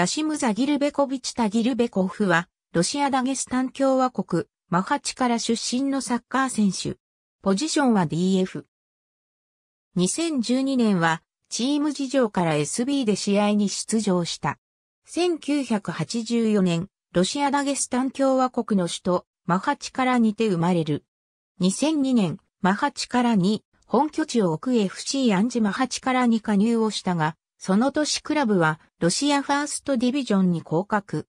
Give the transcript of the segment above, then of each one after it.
ラシムザ・ギルベコビチタ・ギルベコフは、ロシア・ダゲスタン共和国、マハチから出身のサッカー選手。ポジションは DF。2012年は、チーム事情から SB で試合に出場した。1984年、ロシア・ダゲスタン共和国の首都、マハチからにて生まれる。2002年、マハチからに、本拠地を置く FC アンジマハチからに加入をしたが、その年クラブはロシアファーストディビジョンに降格。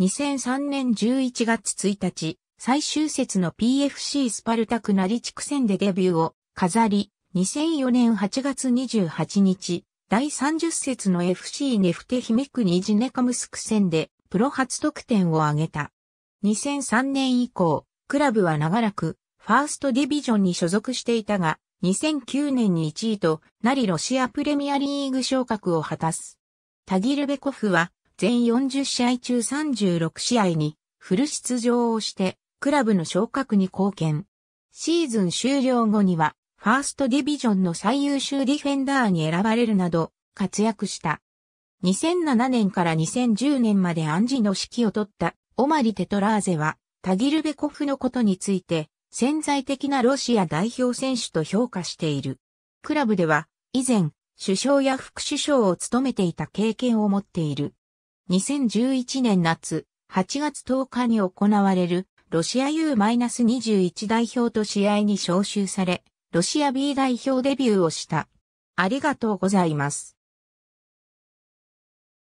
2003年11月1日、最終節の PFC スパルタクナリ地区戦でデビューを飾り、2004年8月28日、第30節の FC ネフテヒメクニジネカムスク戦でプロ初得点を挙げた。2003年以降、クラブは長らくファーストディビジョンに所属していたが、2009年に1位となりロシアプレミアリーグ昇格を果たす。タギルベコフは全40試合中36試合にフル出場をしてクラブの昇格に貢献。シーズン終了後にはファーストディビジョンの最優秀ディフェンダーに選ばれるなど活躍した。2007年から2010年までアンジの指揮を取ったオマリ・テトラーゼはタギルベコフのことについて潜在的なロシア代表選手と評価している。クラブでは以前首相や副首相を務めていた経験を持っている。2011年夏8月10日に行われるロシア U-21 代表と試合に招集され、ロシア B 代表デビューをした。ありがとうございます。